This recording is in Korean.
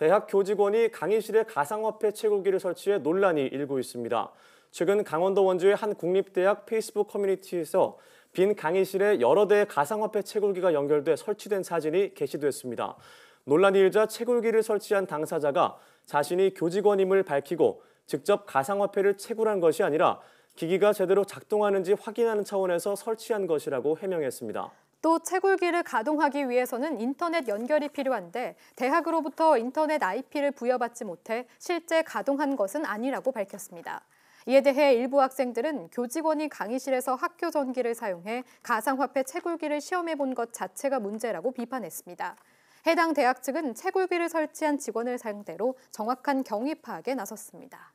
대학 교직원이 강의실에 가상화폐 채굴기를 설치해 논란이 일고 있습니다. 최근 강원도 원주의 한 국립대학 페이스북 커뮤니티에서 빈 강의실에 여러 대의 가상화폐 채굴기가 연결돼 설치된 사진이 게시됐습니다. 논란이 일자 채굴기를 설치한 당사자가 자신이 교직원임을 밝히고 직접 가상화폐를 채굴한 것이 아니라 기기가 제대로 작동하는지 확인하는 차원에서 설치한 것이라고 해명했습니다. 또 채굴기를 가동하기 위해서는 인터넷 연결이 필요한데 대학으로부터 인터넷 IP를 부여받지 못해 실제 가동한 것은 아니라고 밝혔습니다. 이에 대해 일부 학생들은 교직원이 강의실에서 학교 전기를 사용해 가상화폐 채굴기를 시험해 본 것 자체가 문제라고 비판했습니다. 해당 대학 측은 채굴기를 설치한 직원을 상대로 정확한 경위 파악에 나섰습니다.